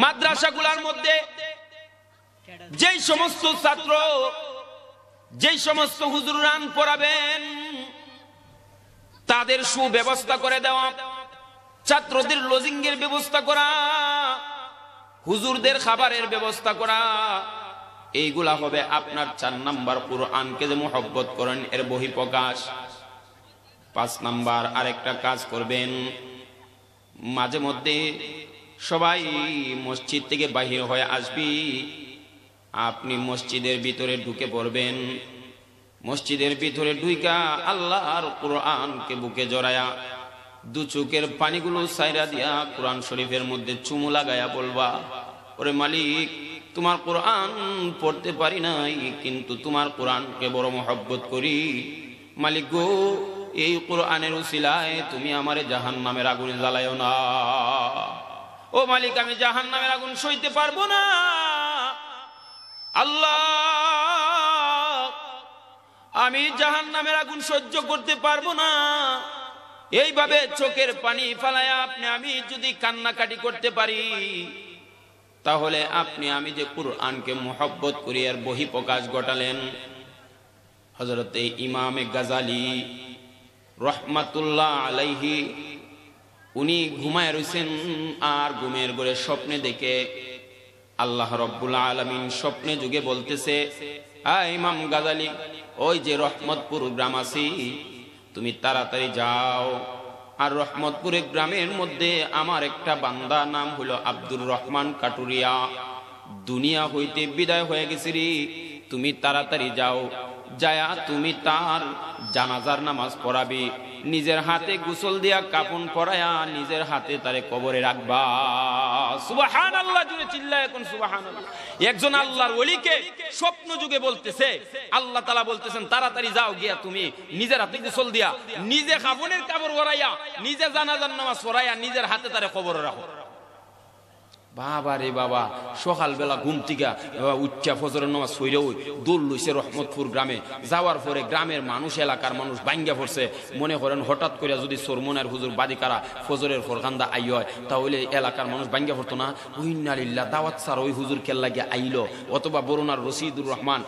মাদ্রাসাগুলার মধ্যে যেই সমস্ত ছাত্র যেই সমস্ত হুজুর রান পড়াবেন তাদের সুব্যবস্থা করে দেওয়া ছাত্রদের লজিং এর ব্যবস্থা করা হুজুরদের খাবারের ব্যবস্থা করা এইগুলা হবে আপনার চার নাম্বার পুরো আনকে যে মোহব্বত করেন এর বহি প্রকাশ পাঁচ নাম্বার আরেকটা কাজ করবেন মাঝে মধ্যে সবাই মসজিদ থেকে বাহির হয়ে আসবি আপনি মসজিদের ভিতরে ঢুকে পড়বেন মসজিদের ভিতরে ঢুইকা আল্লাহর কোরআনকে বুকে জড়ায়া দু চোখের পানিগুলো সাইরা দিয়া কোরআন শরীফের মধ্যে চুমু লাগায়া বলবা ওরে মালিক তোমার কোরআন পড়তে পারি নাই কিন্তু তোমার কোরআনকে বড় মহব্বত করি মালিক গো এই কোরআনের শিলায় তুমি আমারে জাহান নামের আগুনে জ্বালায় না ও মালিক আমি জাহান নামের আগুন সইতে পারবো না আল্লাহ আমি জাহান নামের আগুন সহ্য করতে পারবো না এইভাবে চোখের পানি ফালায় আপনি আমি যদি কান্নাকাটি করতে পারি তাহলে আপনি আমি যে কুরআনকে মোহব্বত করি আর বহি প্রকাশ ঘটালেন হজরতে ইমামে গাজালি রহমাতুল্লাহ আলাইহি উনি ঘুমায় রয়েছেন আর ঘুমের ঘরে স্বপ্নে দেখে আল্লাহ রব্বুল আলমিন স্বপ্নে যুগে বলতেছে হ্যাঁ, ইমাম গাজালি ওই যে রহমতপুর গ্রাম আছি তুমি তাড়াতাড়ি যাও আর রহমতপুরে গ্রামের মধ্যে আমার একটা বান্দা নাম হলো আব্দুর রহমান কাটুরিয়া দুনিয়া হইতে বিদায় হয়ে গেছি তুমি তাড়াতাড়ি যাও যায়া তুমি তার জানাজার নামাজ পড়াবি নিজের হাতে গোসল দিয়া কাপন পরায়া নিজের হাতে তারে কবরে রাখবা সুবাহান আল্লাহ জুড়ে চিল্লায় এখন সুবাহান একজন আল্লাহর ওলিকে স্বপ্ন যুগে বলতেছে আল্লাহ তালা বলতেছেন তাড়াতাড়ি যাও গিয়া তুমি নিজের হাতে গোসল দিয়া নিজে কাপনের কাপড় পরাইয়া নিজে জানাজার নামাজ পড়াইয়া নিজের হাতে তারে কবরে রাখো বাবা রে বাবা সকালবেলা ঘুম বাবা উচ্চা ফজরের নামাজ ফইরে ওই দোল লইছে রহমতপুর গ্রামে যাওয়ার পরে গ্রামের মানুষ এলাকার মানুষ বাঙ্গা পড়ছে মনে করেন হঠাৎ করে যদি সরমনার হুজুর কারা ফজরের ফরকান্দা আই হয় তাহলে এলাকার মানুষ বাঙ্গা পড়তো না উইন্নালিল্লা দাওয়াত স্যার ওই হুজুর কেল্লা গিয়ে আইল অথবা বরুণার রশিদুর রহমান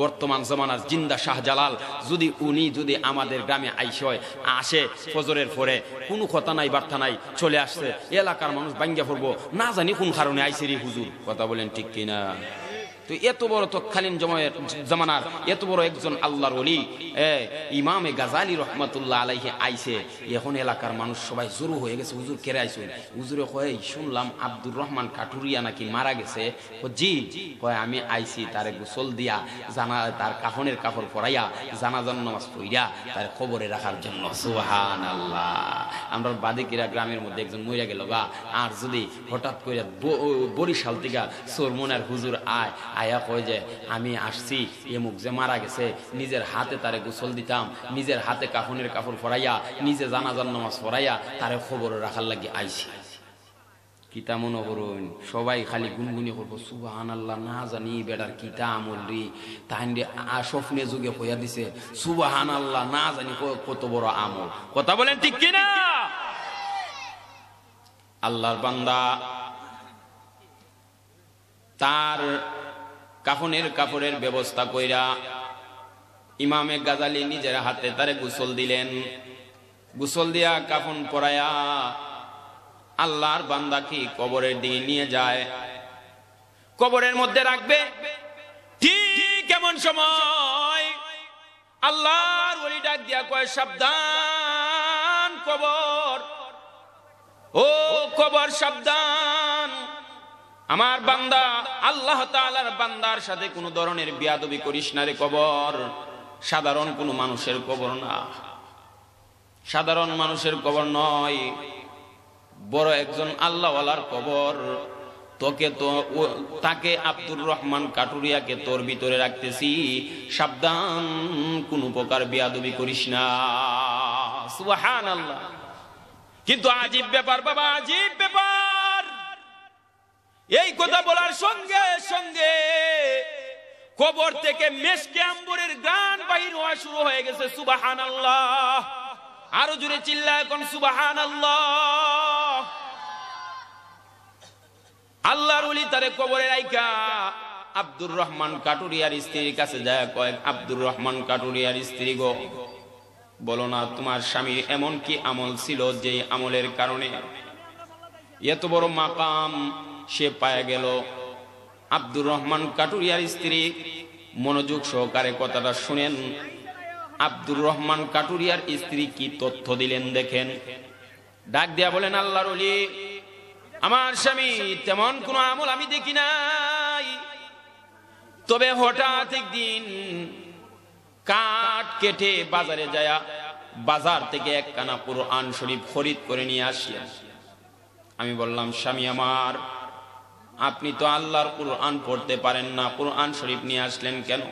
বর্তমান জমানার জিন্দা শাহজালাল যদি উনি যদি আমাদের গ্রামে আইস হয় আসে ফজরের পরে কোনো কথা নাই বার্তা নাই চলে আসছে এলাকার মানুষ বাঙ্গা ফরবো না জানি কোন কারণে আইসেরি হুজুর কথা বলেন ঠিক কিনা তো এত বড় তৎকালীন জমায়ের জমানার এত বড় একজন আল্লাহর অলি ইমামে গাজালি রহমতুল্লাহ আলাইহে আইসে এখন এলাকার মানুষ সবাই জরু হয়ে গেছে হুজুর কেড়ে আইসুন হুজুরে কয়ে শুনলাম আব্দুর রহমান কাঠুরিয়া নাকি মারা গেছে জি কয়ে আমি আইসি তারে গোসল দিয়া জানা তার কাফনের কাপড় পরাইয়া জানা জানাজান নামাজ পড়িয়া তার খবরে রাখার জন্য সুহান আল্লাহ আমরা বাদিকিরা গ্রামের মধ্যে একজন মহিলা গেল গা আর যদি হঠাৎ করে বরিশাল থেকে সোরমোনার হুজুর আয় আয়া কয় যে আমি আসছি এ মুখ যে মারা গেছে নিজের হাতে তারে গোসল দিতাম নিজের হাতে কাফনের কাপড় ফরাইয়া নিজে জানাজার নামাজ ফরাইয়া তারে খবর রাখার লাগি আইসি কিতা মনে সবাই খালি গুনগুনি করবো সুবাহান আল্লাহ না জানি বেড়ার কিতা আমল রি তাহলে স্বপ্নে যুগে হইয়া দিছে সুবাহান আল্লাহ না জানি কত বড় আমল কথা বলেন ঠিক কিনা আল্লাহর বান্দা তার কাফনের কাপড়ের ব্যবস্থা কইরা ইমামে গাজালি নিজের হাতে তারে গোসল দিলেন গোসল দিয়া কাফন পরায়া আল্লাহর বান্দা কি কবরের দিকে নিয়ে যায় কবরের মধ্যে রাখবে ঠিক এমন সময় আল্লাহর ওলি ডাক দিয়া কয় সাবধান কবর ও কবর সাবধান আমার বান্দা আল্লাহ তালার বান্দার সাথে কোনো ধরনের বিয়াদবি করিস না রে কবর সাধারণ কোনো মানুষের কবর না সাধারণ মানুষের কবর নয় বড় একজন আল্লাহওয়ালার কবর তোকে তো তাকে আব্দুর রহমান কাটুরিয়াকে তোর ভিতরে রাখতেছি সাবধান কোন প্রকার বিয়াদবি করিস না সুহান আল্লাহ কিন্তু আজীব ব্যাপার বাবা আজীব ব্যাপার এই কথা বলার সঙ্গে সঙ্গে কবর থেকে মেসকে আম্বরের গান বাহির হওয়া শুরু হয়ে গেছে সুবাহান আল্লাহ আরো জুড়ে চিল্লা এখন সুবাহান আল্লাহ আল্লাহর উলি তারে কবরের আইকা আব্দুর রহমান কাটুরিয়ার স্ত্রীর কাছে যায় কয়েক আব্দুর রহমান কাটুরিয়ার স্ত্রী গো বলো না তোমার স্বামীর এমন কি আমল ছিল যে আমলের কারণে এত বড় মাকাম সে পায়া গেল আব্দুর রহমান কাটুরিয়ার স্ত্রী মনোযোগ সহকারে কথাটা শুনেন আব্দুর রহমান কাটুরিয়ার স্ত্রী কি তথ্য দিলেন দেখেন ডাক দিয়া বলেন আল্লাহর অলি আমার স্বামী তেমন কোনো আমল আমি দেখি নাই তবে হঠাৎ একদিন কাঠ কেটে বাজারে যায়া বাজার থেকে এক কানা পুরো আন শরীফ খরিদ করে নিয়ে আসিয়া আমি বললাম স্বামী আমার আপনি তো আল্লাহর কোরআন পড়তে পারেন না কোরআন শরীফ নিয়ে আসলেন কেন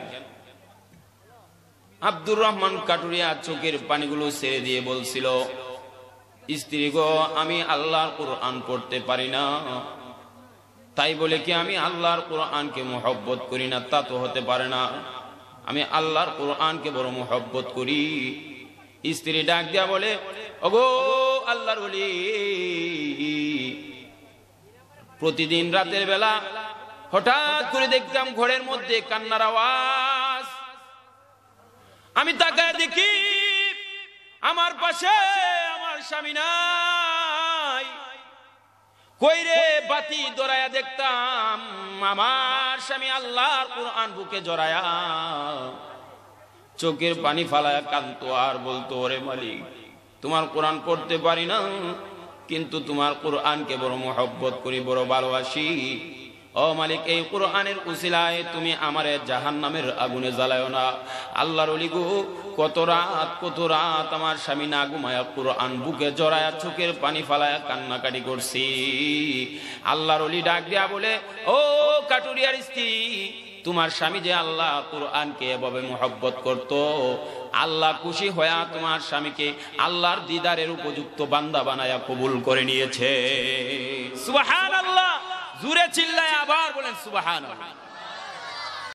আব্দুর রহমান কাটুরিয়া চোখের পানিগুলো ছেড়ে দিয়ে বলছিল স্ত্রী গো আমি আল্লাহর কোরআন পড়তে পারি না তাই বলে কি আমি আল্লাহর কোরআনকে মোহব্বত করি না তা তো হতে পারে না আমি আল্লাহর কোরআনকে বড় মোহব্বত করি স্ত্রী ডাক দিয়া বলে ওগো আল্লাহর বলি প্রতিদিন রাতের বেলা হঠাৎ করে দেখতাম ঘরের মধ্যে কান্নার আওয়াজ আমি তাকে দেখি আমার পাশে আমার স্বামী নাই কইরে বাতি দরায়া দেখতাম আমার স্বামী আল্লাহর কোরআন বুকে জড়ায়া চোখের পানি ফালায়া কান্ত আর বলতো ওরে মালিক তোমার কোরআন পড়তে পারি না কিন্তু তোমার কোরআনকে বড় মোহব্বত করি বড় ভালোবাসি ও মালিক এই কোরআনের উচিলায় তুমি আমার জাহান নামের আগুনে জ্বালায় না আল্লাহর গো কত রাত কত রাত আমার স্বামী না ঘুমায়া কোরআন বুকে জড়ায়া চোখের পানি ফালায়া কান্নাকাটি করছি আল্লাহর অলি ডাক দিয়া বলে ও কাটুরিয়ার স্ত্রী তোমার স্বামী যে আল্লাহ কোরআনকে এভাবে মোহব্বত করত আল্লাহ খুশি হয়া তোমার স্বামীকে আল্লাহর দিদারের উপযুক্ত বান্দা বানায়া কবুল করে নিয়েছে সুবাহান আল্লাহ জুড়ে চিল্লায় আবার বলেন সুবাহান আল্লাহ